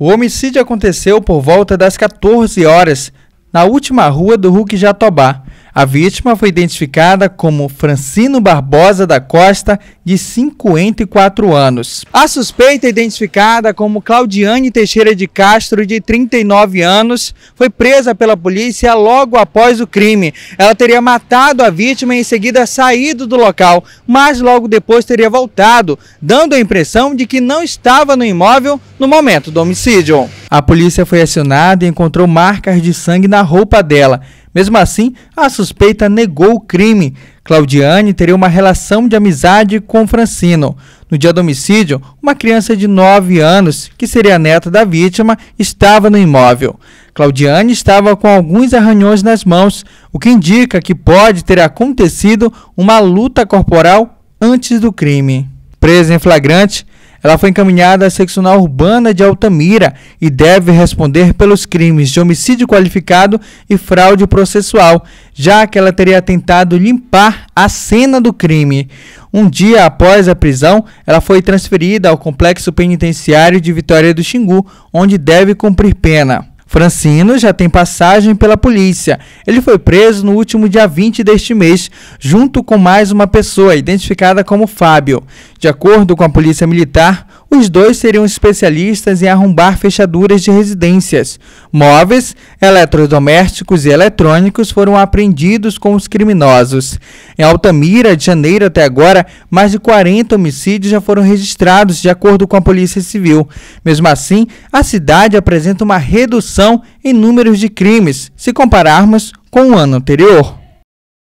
O homicídio aconteceu por volta das 14 horas, na última rua do Huck Jatobá. A vítima foi identificada como Francino Barbosa da Costa, de 54 anos. A suspeita, identificada como Claudiane Teixeira de Castro, de 39 anos, foi presa pela polícia logo após o crime. Ela teria matado a vítima e em seguida saído do local, mas logo depois teria voltado, dando a impressão de que não estava no imóvel no momento do homicídio. A polícia foi acionada e encontrou marcas de sangue na roupa dela. Mesmo assim, a suspeita negou o crime. Claudiane teria uma relação de amizade com Francino. No dia do homicídio, uma criança de 9 anos, que seria a neta da vítima, estava no imóvel. Claudiane estava com alguns arranhões nas mãos, o que indica que pode ter acontecido uma luta corporal antes do crime. Presa em flagrante, ela foi encaminhada à seccional urbana de Altamira e deve responder pelos crimes de homicídio qualificado e fraude processual, já que ela teria tentado limpar a cena do crime. Um dia após a prisão, ela foi transferida ao complexo penitenciário de Vitória do Xingu, onde deve cumprir pena. Francino já tem passagem pela polícia. Ele foi preso no último dia 20 deste mês, junto com mais uma pessoa identificada como Fábio. De acordo com a Polícia Militar, os dois seriam especialistas em arrombar fechaduras de residências. Móveis, eletrodomésticos e eletrônicos foram apreendidos com os criminosos. Em Altamira, de janeiro até agora, mais de 40 homicídios já foram registrados, de acordo com a Polícia Civil. Mesmo assim, a cidade apresenta uma redução em números de crimes, se compararmos com o ano anterior.